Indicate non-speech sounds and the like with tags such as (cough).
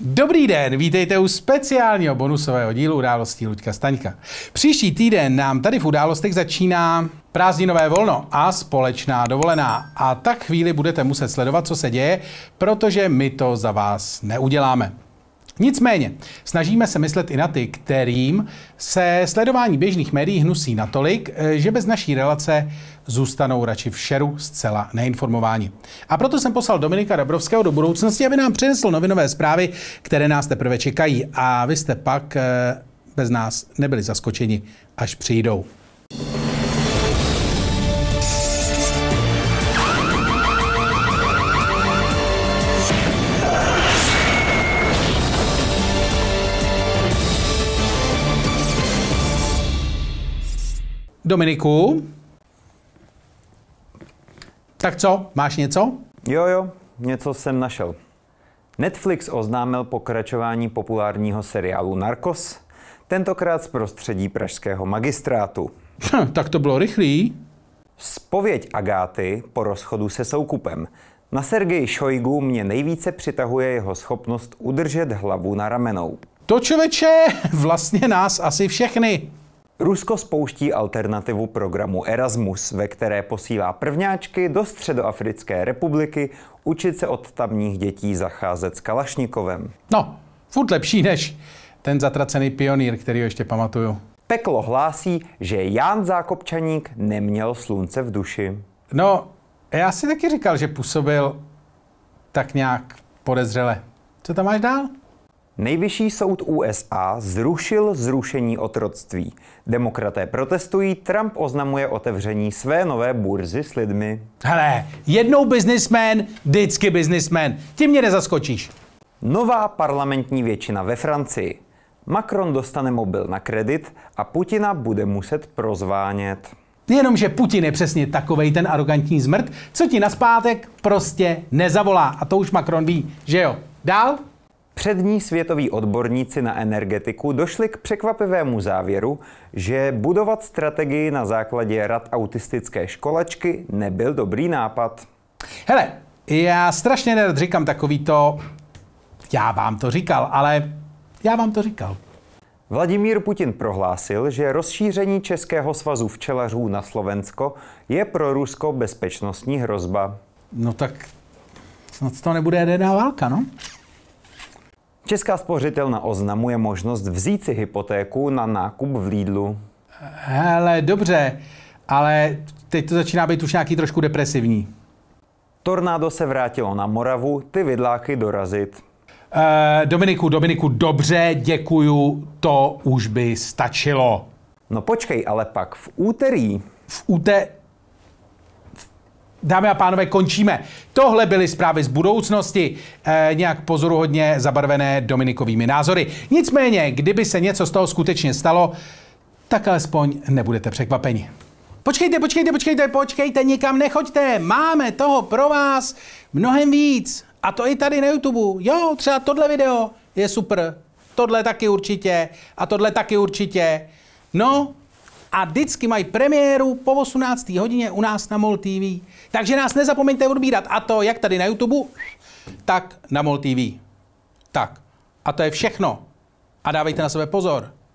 Dobrý den, vítejte u speciálního bonusového dílu Událostí Luďka Staňka. Příští týden nám tady v Událostech začíná prázdninové volno a společná dovolená. A tak chvíli budete muset sledovat, co se děje, protože my to za vás neuděláme. Nicméně, snažíme se myslet i na ty, kterým se sledování běžných médií hnusí natolik, eh, že bez naší relace zůstanou radši v šeru zcela neinformováni. A proto jsem poslal Dominika Dabrovského do budoucnosti, aby nám přinesl novinové zprávy, které nás teprve čekají. A vy jste pak eh, bez nás nebyli zaskočeni, až přijdou. Dominiku, tak co, máš něco? Jo, jo, něco jsem našel. Netflix oznámil pokračování populárního seriálu Narcos, tentokrát z prostředí pražského magistrátu. Hm, tak to bylo rychlý. Spověď Agáty po rozchodu se soukupem. Na Sergeji Šojgu mě nejvíce přitahuje jeho schopnost udržet hlavu na ramenou. To čověče (laughs) vlastně nás asi všechny. Rusko spouští alternativu programu Erasmus, ve které posílá prvňáčky do Středoafrické republiky učit se od tamních dětí zacházet s Kalašnikovem. No, furt lepší než ten zatracený pionýr, který ještě pamatuju. Peklo hlásí, že Ján Zákopčaník neměl slunce v duši. No, já si taky říkal, že působil tak nějak podezřele. Co tam máš dál? Nejvyšší soud USA zrušil zrušení otroctví. Demokraté protestují, Trump oznamuje otevření své nové burzy s lidmi. Hele, jednou biznismen, vždycky biznismen. ti mě nezaskočíš. Nová parlamentní většina ve Francii. Macron dostane mobil na kredit a Putina bude muset prozvánět. Jenomže Putin je přesně takovej ten arrogantní zmrt, co ti na zpátek prostě nezavolá. A to už Macron ví, že jo? Dál? Přední světoví odborníci na energetiku došli k překvapivému závěru, že budovat strategii na základě rad autistické školačky nebyl dobrý nápad. Hele, já strašně nerad říkám takovýto, já vám to říkal, ale já vám to říkal. Vladimír Putin prohlásil, že rozšíření Českého svazu včelařů na Slovensko je pro Rusko bezpečnostní hrozba. No tak snad to nebude jedna válka, no? Česká spořitelna oznamuje možnost vzít si hypotéku na nákup v Lidlu. Hele, dobře, ale teď to začíná být už nějaký trošku depresivní. Tornádo se vrátilo na Moravu, ty vidláky dorazit. E, Dominiku, Dominiku, dobře, děkuju, to už by stačilo. No počkej, ale pak v úterý. V úterý? Dámy a pánové, končíme. Tohle byly zprávy z budoucnosti, eh, nějak pozoruhodně zabarvené Dominikovými názory. Nicméně, kdyby se něco z toho skutečně stalo, tak alespoň nebudete překvapeni. Počkejte, počkejte, počkejte, počkejte, nikam nechoďte. Máme toho pro vás mnohem víc. A to i tady na YouTube. Jo, třeba tohle video je super. Tohle taky určitě. A tohle taky určitě. No, a vždycky mají premiéru po 18. hodině u nás na MOL TV. Takže nás nezapomeňte odbírat a to jak tady na YouTube, tak na MOL TV. Tak a to je všechno. A dávejte na sebe pozor.